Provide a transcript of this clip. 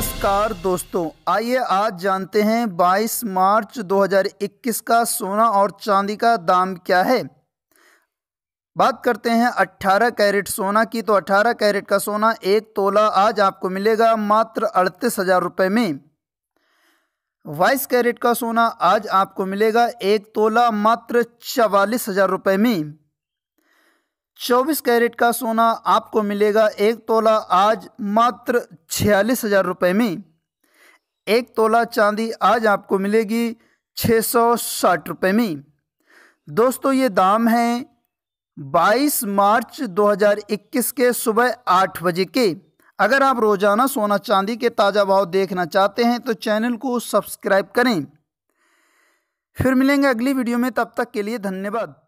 नमस्कार दोस्तों आइए आज जानते हैं 22 मार्च 2021 का सोना और चांदी का दाम क्या है बात करते हैं 18 कैरेट सोना की तो 18 कैरेट का सोना एक तोला आज आपको मिलेगा मात्र अड़तीस हज़ार रुपये में बाईस कैरेट का सोना आज आपको मिलेगा एक तोला मात्र चवालीस हज़ार रुपये में चौबीस कैरेट का सोना आपको मिलेगा एक तोला आज मात्र छियालीस हज़ार रुपये में एक तोला चांदी आज आपको मिलेगी छः सौ साठ रुपये में दोस्तों ये दाम हैं 22 मार्च 2021 के सुबह आठ बजे के अगर आप रोज़ाना सोना चांदी के ताज़ा भाव देखना चाहते हैं तो चैनल को सब्सक्राइब करें फिर मिलेंगे अगली वीडियो में तब तक के लिए धन्यवाद